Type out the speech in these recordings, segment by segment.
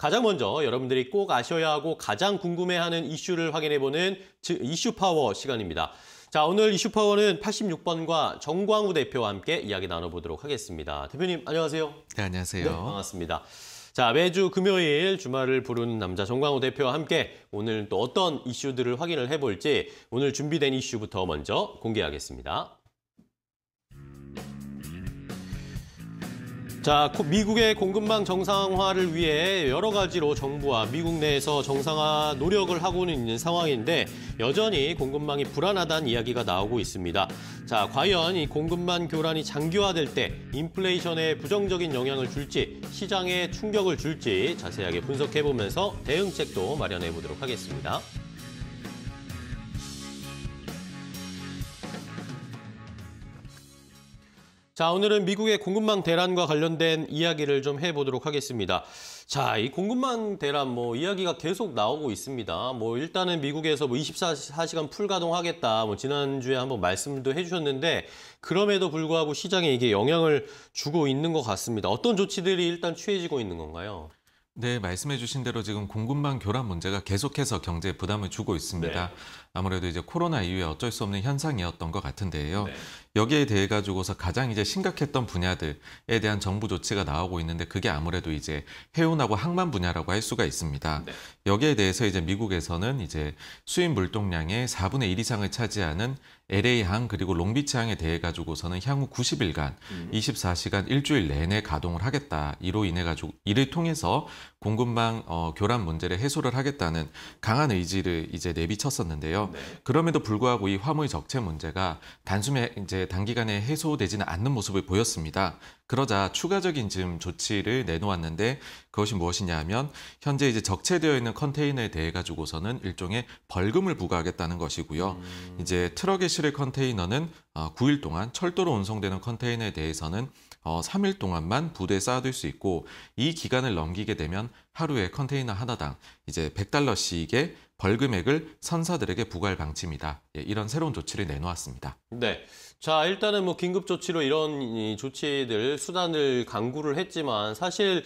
가장 먼저 여러분들이 꼭 아셔야 하고 가장 궁금해하는 이슈를 확인해보는 이슈 파워 시간입니다. 자, 오늘 이슈 파워는 86번과 정광우 대표와 함께 이야기 나눠보도록 하겠습니다. 대표님, 안녕하세요. 네, 안녕하세요. 네, 반갑습니다. 자, 매주 금요일 주말을 부르는 남자 정광우 대표와 함께 오늘 또 어떤 이슈들을 확인을 해볼지 오늘 준비된 이슈부터 먼저 공개하겠습니다. 자, 미국의 공급망 정상화를 위해 여러 가지로 정부와 미국 내에서 정상화 노력을 하고는 있는 상황인데 여전히 공급망이 불안하다는 이야기가 나오고 있습니다. 자, 과연 이 공급망 교란이 장기화될 때 인플레이션에 부정적인 영향을 줄지 시장에 충격을 줄지 자세하게 분석해 보면서 대응책도 마련해 보도록 하겠습니다. 자, 오늘은 미국의 공급망 대란과 관련된 이야기를 좀 해보도록 하겠습니다. 자, 이 공급망 대란 뭐 이야기가 계속 나오고 있습니다. 뭐 일단은 미국에서 뭐 24시간 풀 가동하겠다. 뭐 지난주에 한번 말씀도 해주셨는데 그럼에도 불구하고 시장에 이게 영향을 주고 있는 것 같습니다. 어떤 조치들이 일단 취해지고 있는 건가요? 네, 말씀해 주신 대로 지금 공급망 교란 문제가 계속해서 경제에 부담을 주고 있습니다. 네. 아무래도 이제 코로나 이후에 어쩔 수 없는 현상이었던 것 같은데요. 네. 여기에 대해 가지고서 가장 이제 심각했던 분야들에 대한 정부 조치가 나오고 있는데 그게 아무래도 이제 해운하고 항만 분야라고 할 수가 있습니다. 네. 여기에 대해서 이제 미국에서는 이제 수입 물동량의 4분의 1 이상을 차지하는 LA항 그리고 롱비치항에 대해 가지고서는 향후 90일간 음. 24시간 일주일 내내 가동을 하겠다. 이로 인해 가지고 이를 통해서 공급망 어, 교란 문제를 해소를 하겠다는 강한 의지를 이제 내비쳤었는데요. 있는데요. 네. 그럼에도 불구하고 이 화물 적체 문제가 단숨에 이제 단기간에 해소되지는 않는 모습을 보였습니다. 그러자 추가적인 지금 조치를 내놓았는데 그것이 무엇이냐 하면 현재 이제 적체되어 있는 컨테이너에 대해 가지고서는 일종의 벌금을 부과하겠다는 것이고요. 음. 이제 트럭에 실을 컨테이너는 9일 어, 동안 철도로 운송되는 컨테이너에 대해서는 어, 3일 동안만 부대에 쌓아둘 수 있고 이 기간을 넘기게 되면 하루에 컨테이너 하나당 이제 100달러씩의 벌금액을 선사들에게 부과할 방침이다. 예, 이런 새로운 조치를 내놓았습니다. 네. 자, 일단은 뭐 긴급 조치로 이런 이 조치들 수단을 강구를 했지만 사실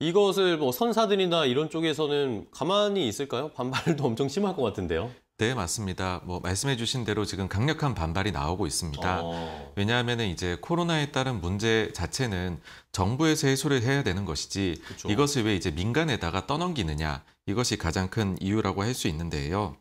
이것을 뭐 선사들이나 이런 쪽에서는 가만히 있을까요? 반발도 엄청 심할 것 같은데요. 네, 맞습니다. 뭐 말씀해 주신 대로 지금 강력한 반발이 나오고 있습니다. 어... 왜냐하면 이제 코로나에 따른 문제 자체는 정부에서 해소를 해야 되는 것이지 그쵸. 이것을 왜 이제 민간에다가 떠넘기느냐 이것이 가장 큰 이유라고 할 수 있는데요.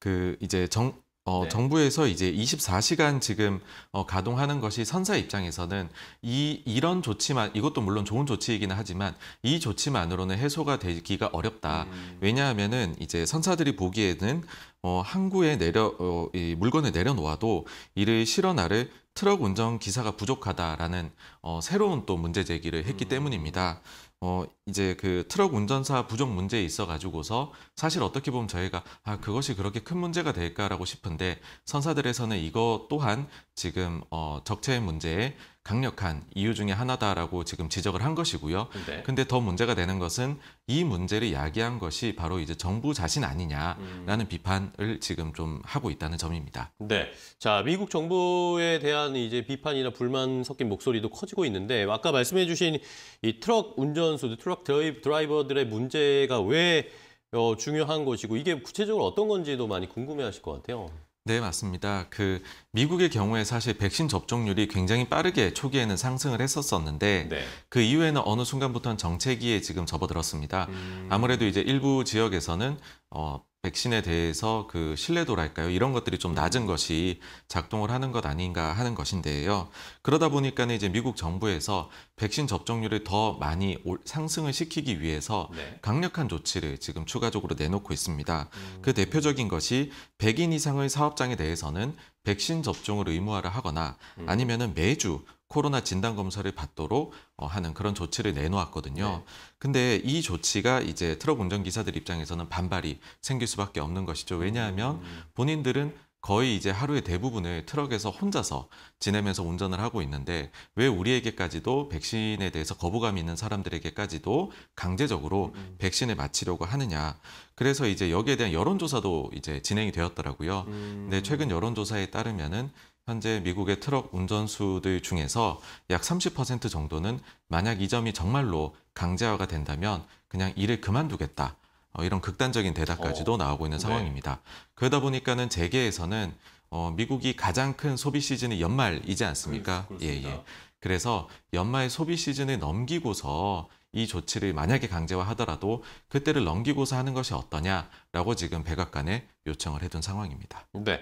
그 이제 정, 어, 네. 정부에서 이제 24시간 지금 어, 가동하는 것이 선사 입장에서는 이 이런 조치만 이것도 물론 좋은 조치이기는 하지만 이 조치만으로는 해소가 되기가 어렵다. 음. 왜냐하면은 이제 선사들이 보기에는 어, 항구에 내려 어, 이 물건을 내려놓아도 이를 실어나를 트럭 운전 기사가 부족하다라는 어, 새로운 또 문제 제기를 했기 음. 때문입니다. 어 이제 그 트럭 운전사 부족 문제에 있어 가지고서 사실 어떻게 보면 저희가 아 그것이 그렇게 큰 문제가 될까라고 싶은데 선사들에서는 이거 또한 지금 어 적체의 문제에 강력한 이유 중의 하나다라고 지금 지적을 한 것이고요. 네. 근데 더 문제가 되는 것은 이 문제를 야기한 것이 바로 이제 정부 자신 아니냐라는 음. 비판을 지금 좀 하고 있다는 점입니다. 네. 자, 미국 정부에 대한 이제 비판이나 불만 섞인 목소리도 커지고 있는데 아까 말씀해 주신 이 트럭 운전수들, 트럭 드라이버들의 문제가 왜 어, 중요한 것이고 이게 구체적으로 어떤 건지도 많이 궁금해 하실 것 같아요. 네, 맞습니다. 그 미국의 경우에 사실 백신 접종률이 굉장히 빠르게 초기에는 상승을 했었었는데 네. 그 이후에는 어느 순간부터는 정체기에 지금 접어들었습니다. 음... 아무래도 이제 일부 지역에서는 어 백신에 대해서 그 신뢰도랄까요? 이런 것들이 좀 낮은 것이 작동을 하는 것 아닌가 하는 것인데요. 그러다 보니까는 이제 미국 정부에서 백신 접종률을 더 많이 상승을 시키기 위해서 네. 강력한 조치를 지금 추가적으로 내놓고 있습니다. 음. 그 대표적인 것이 100인 이상의 사업장에 대해서는 백신 접종을 의무화를 하거나 음. 아니면은 매주 코로나 진단 검사를 받도록 어, 하는 그런 조치를 내놓았거든요. 네. 근데 이 조치가 이제 트럭 운전 기사들 입장에서는 반발이 생길 수밖에 없는 것이죠. 왜냐하면 음. 본인들은 거의 이제 하루의 대부분을 트럭에서 혼자서 지내면서 운전을 하고 있는데 왜 우리에게까지도 백신에 대해서 거부감 이 있는 사람들에게까지도 강제적으로 음, 음. 백신을 맞히려고 하느냐. 그래서 이제 여기에 대한 여론조사도 이제 진행이 되었더라고요. 음. 근데 최근 여론조사에 따르면은 현재 미국의 트럭 운전수들 중에서 약 30% 정도는 만약 이 점이 정말로 강제화가 된다면 그냥 일을 그만두겠다. 어, 이런 극단적인 대답까지도 어, 나오고 있는 네. 상황입니다. 네. 그러다 보니까는 재계에서는 어, 미국이 가장 큰 소비 시즌이 연말이지 않습니까? 예, 예. 그래서 연말 소비 시즌을 넘기고서 이 조치를 만약에 강제화하더라도 그때를 넘기고서 하는 것이 어떠냐라고 지금 백악관에 요청을 해둔 상황입니다. 네.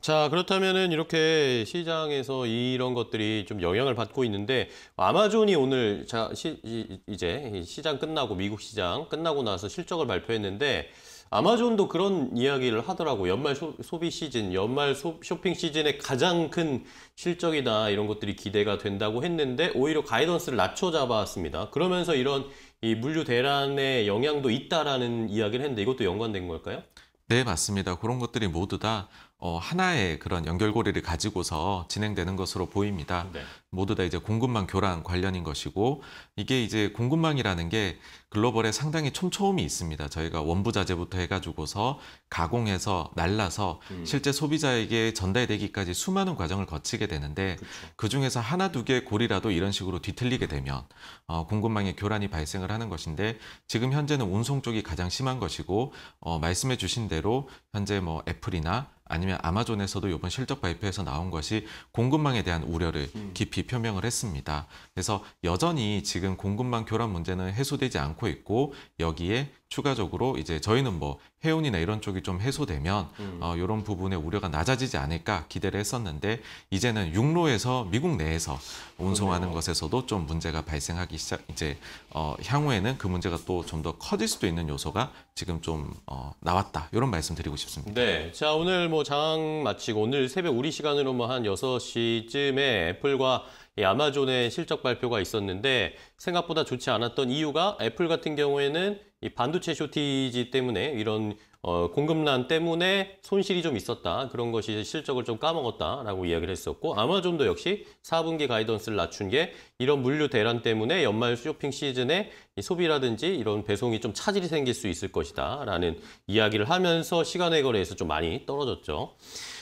자, 그렇다면은 이렇게 시장에서 이런 것들이 좀 영향을 받고 있는데 아마존이 오늘 자, 시, 이제 시장 끝나고 미국 시장 끝나고 나서 실적을 발표했는데 아마존도 그런 이야기를 하더라고. 연말 소, 비 시즌, 연말 소, 쇼핑 시즌의 가장 큰 실적이다. 이런 것들이 기대가 된다고 했는데 오히려 가이던스를 낮춰 잡았습니다. 그러면서 이런 이 물류 대란의 영향도 있다라는 이야기를 했는데 이것도 연관된 걸까요? 네, 맞습니다. 그런 것들이 모두 다 어, 하나의 그런 연결고리를 가지고서 진행되는 것으로 보입니다. 네. 모두 다 이제 공급망 교란 관련인 것이고 이게 이제 공급망이라는 게 글로벌에 상당히 촘촘히 있습니다. 저희가 원부 자재부터 해가지고서 가공해서 날라서 음. 실제 소비자에게 전달되기까지 수많은 과정을 거치게 되는데 그 중에서 하나 두 개의 고리라도 이런 식으로 뒤틀리게 되면 어, 공급망의 교란이 발생을 하는 것인데 지금 현재는 운송 쪽이 가장 심한 것이고 어, 말씀해 주신 대로 현재 뭐 애플이나 아니면 아마존에서도 이번 실적 발표에서 나온 것이 공급망에 대한 우려를 음. 깊이 표명을 했습니다. 그래서 여전히 지금 공급망 교란 문제는 해소되지 않고 있고 여기에 추가적으로 이제 저희는 뭐 해운이나 이런 쪽이 좀 해소되면 음. 어, 이런 부분의 우려가 낮아지지 않을까 기대를 했었는데 이제는 육로에서 미국 내에서 운송하는 그러네요. 것에서도 좀 문제가 발생하기 시작 이제 어, 향후에는 그 문제가 또 좀 더 커질 수도 있는 요소가 지금 좀 어, 나왔다 이런 말씀 드리고 싶습니다. 네, 자 오늘 뭐 장 마치고 오늘 새벽 우리 시간으로 뭐한6 시쯤에 애플과 예, 아마존의 실적 발표가 있었는데 생각보다 좋지 않았던 이유가 애플 같은 경우에는 이 반도체 쇼티지 때문에 이런 어, 공급난 때문에 손실이 좀 있었다. 그런 것이 실적을 좀 까먹었다라고 이야기를 했었고 아마존도 역시 4분기 가이던스를 낮춘 게 이런 물류 대란 때문에 연말 쇼핑 시즌에 이 소비라든지 이런 배송이 좀 차질이 생길 수 있을 것이다 라는 이야기를 하면서 시간의 거래에서 좀 많이 떨어졌죠.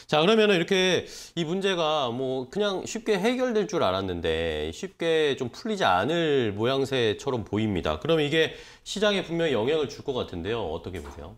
자 그러면은 이렇게 이 문제가 뭐 그냥 쉽게 해결될 줄 알았는데 쉽게 좀 풀리지 않을 모양새처럼 보입니다. 그럼 이게 시장에 분명히 영향을 줄 것 같은데요. 어떻게 보세요?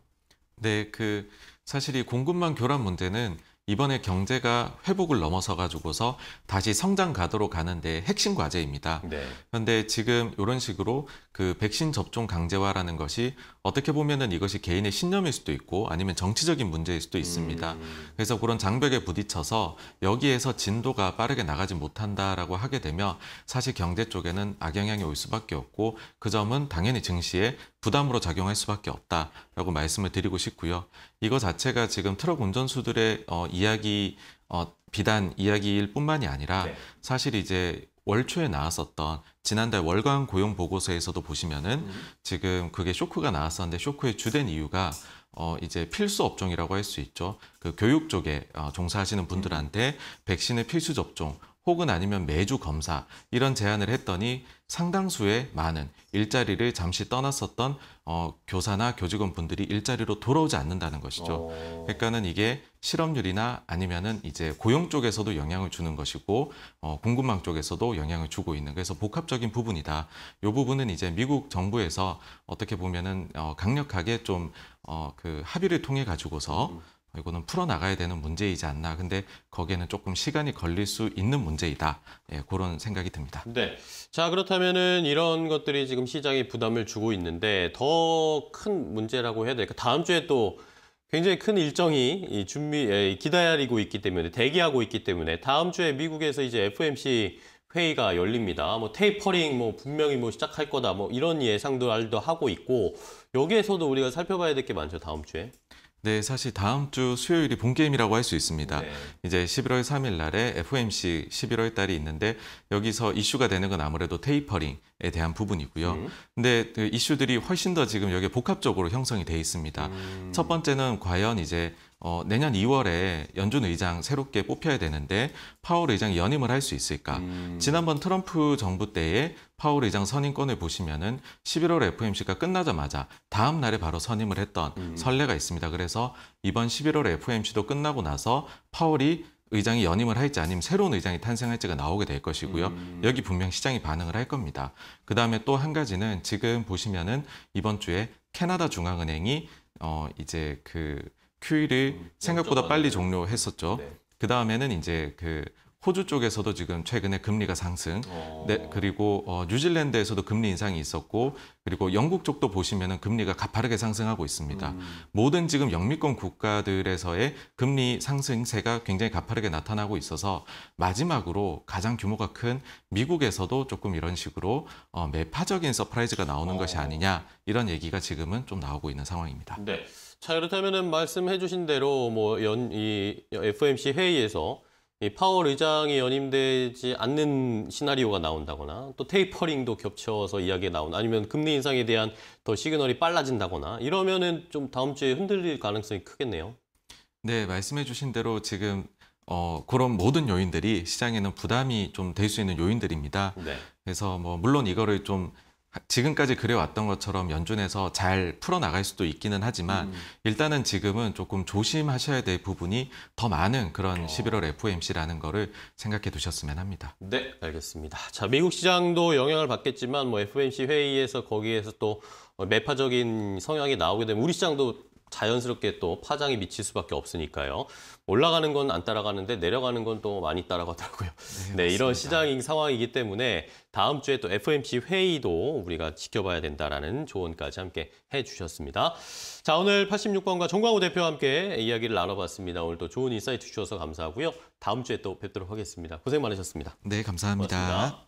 네, 그 사실 이 공급망 교란 문제는 이번에 경제가 회복을 넘어서 가지고서 다시 성장 가도로 가는데 핵심 과제입니다. 네. 그런데 지금 이런 식으로 그 백신 접종 강제화라는 것이 어떻게 보면은 이것이 개인의 신념일 수도 있고 아니면 정치적인 문제일 수도 있습니다. 음, 음. 그래서 그런 장벽에 부딪혀서 여기에서 진도가 빠르게 나가지 못한다라고 하게 되면 사실 경제 쪽에는 악영향이 올 수밖에 없고 그 점은 당연히 증시에 부담으로 작용할 수밖에 없다라고 말씀을 드리고 싶고요. 이거 자체가 지금 트럭 운전수들의 어, 이야기 어, 비단 이야기일 뿐만이 아니라 네. 사실 이제 월초에 나왔었던 지난달 월간 고용 보고서에서도 보시면은 음. 지금 그게 쇼크가 나왔었는데 쇼크의 주된 이유가 어 이제 필수 업종이라고 할 수 있죠. 그 교육 쪽에 어, 종사하시는 분들한테 음. 백신의 필수 접종 혹은 아니면 매주 검사 이런 제안을 했더니 상당수의 많은 일자리를 잠시 떠났었던 어, 교사나 교직원 분들이 일자리로 돌아오지 않는다는 것이죠. 오. 어. 그러니까는 이게 실업률이나 아니면은 이제 고용 쪽에서도 영향을 주는 것이고 어, 공급망 쪽에서도 영향을 주고 있는 그래서 복합적인 부분이다. 요 부분은 이제 미국 정부에서 어떻게 보면은 어, 강력하게 좀 어, 그 합의를 통해 가지고서 이거는 풀어나가야 되는 문제이지 않나. 근데 거기에는 조금 시간이 걸릴 수 있는 문제이다. 예, 그런 생각이 듭니다. 네. 자, 그렇다면은 이런 것들이 지금 시장에 부담을 주고 있는데 더 큰 문제라고 해야 될까? 다음 주에 또 굉장히 큰 일정이 준비 기다리고 있기 때문에 대기하고 있기 때문에 다음 주에 미국에서 이제 FOMC 회의가 열립니다. 뭐 테이퍼링 뭐 분명히 뭐 시작할 거다 뭐 이런 예상들도 하고 있고 여기에서도 우리가 살펴봐야 될 게 많죠 다음 주에. 네, 사실 다음 주 수요일이 본 게임이라고 할 수 있습니다. 네. 이제 11월 3일 날에 FOMC 11월 달이 있는데 여기서 이슈가 되는 건 아무래도 테이퍼링, 에 대한 부분이고요. 음. 근데 그 이슈들이 훨씬 더 지금 여기에 복합적으로 형성이 돼 있습니다. 음. 첫 번째는 과연 이제 어, 내년 2월에 연준 의장 새롭게 뽑혀야 되는데 파월 의장이 연임을 할 수 있을까? 음. 지난번 트럼프 정부 때에 파월 의장 선임권을 보시면은 11월 FOMC가 끝나자마자 다음 날에 바로 선임을 했던 음. 선례가 있습니다. 그래서 이번 11월 FOMC도 끝나고 나서 파월이 의장이 연임을 할지 아니면 새로운 의장이 탄생할지가 나오게 될 것이고요. 음. 여기 분명 시장이 반응을 할 겁니다. 그 다음에 또 한 가지는 지금 보시면은 이번 주에 캐나다 중앙은행이 어 이제 그 QE를 음, 생각보다 빨리 종료했었죠. 네. 그 다음에는 이제 그 호주 쪽에서도 지금 최근에 금리가 상승, 어. 네, 그리고 어, 뉴질랜드에서도 금리 인상이 있었고, 그리고 영국 쪽도 보시면은 금리가 가파르게 상승하고 있습니다. 음. 모든 지금 영미권 국가들에서의 금리 상승세가 굉장히 가파르게 나타나고 있어서 마지막으로 가장 규모가 큰 미국에서도 조금 이런 식으로 어, 매파적인 서프라이즈가 나오는 오. 것이 어. 아니냐 이런 얘기가 지금은 좀 나오고 있는 상황입니다. 네. 자 그렇다면은 말씀해주신 대로 뭐 연 이 FOMC 회의에서 파월 의장이 연임되지 않는 시나리오가 나온다거나 또 테이퍼링도 겹쳐서 이야기가 나온 아니면 금리 인상에 대한 더 시그널이 빨라진다거나 이러면은 좀 다음 주에 흔들릴 가능성이 크겠네요. 네, 말씀해 주신 대로 지금 어, 그런 모든 요인들이 시장에는 부담이 좀 될 수 있는 요인들입니다. 네. 그래서 뭐 물론 이거를 좀 지금까지 그래왔던 것처럼 연준에서 잘 풀어나갈 수도 있기는 하지만 음. 일단은 지금은 조금 조심하셔야 될 부분이 더 많은 그런 11월 어. FOMC라는 거를 생각해 두셨으면 합니다. 네, 알겠습니다. 자, 미국 시장도 영향을 받겠지만 뭐 FOMC 회의에서 거기에서 또 어, 매파적인 성향이 나오게 되면 우리 시장도 자연스럽게 또 파장이 미칠 수밖에 없으니까요. 올라가는 건 안 따라가는데 내려가는 건 또 많이 따라가더라고요. 네, 네 이런 시장 인 상황이기 때문에 다음 주에 또 FOMC 회의도 우리가 지켜봐야 된다라는 조언까지 함께 해주셨습니다. 자, 오늘 86번과 정광호 대표와 함께 이야기를 나눠봤습니다. 오늘도 좋은 인사이트 주셔서 감사하고요. 다음 주에 또 뵙도록 하겠습니다. 고생 많으셨습니다. 네, 감사합니다 고맙습니다.